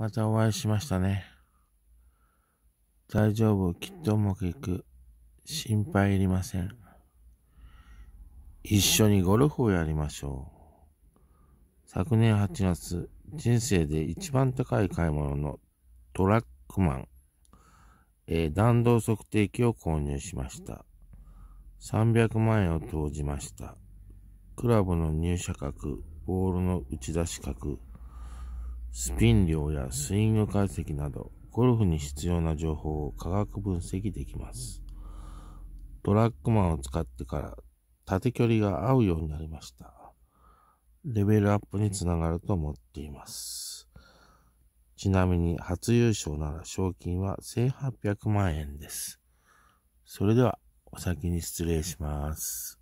またお会いしましたね。大丈夫、きっとうまくいく。心配いりません。一緒にゴルフをやりましょう。昨年8月、人生で一番高い買い物のトラックマン、えー、弾道測定器を購入しました。300万円を投じました。クラブの入射角、ボールの打ち出し角、スピン量やスイング解析など、ゴルフに必要な情報を科学分析できます。トラックマンを使ってから縦距離が合うようになりました。レベルアップにつながると思っています。ちなみに初優勝なら賞金は1800万円です。それではお先に失礼します。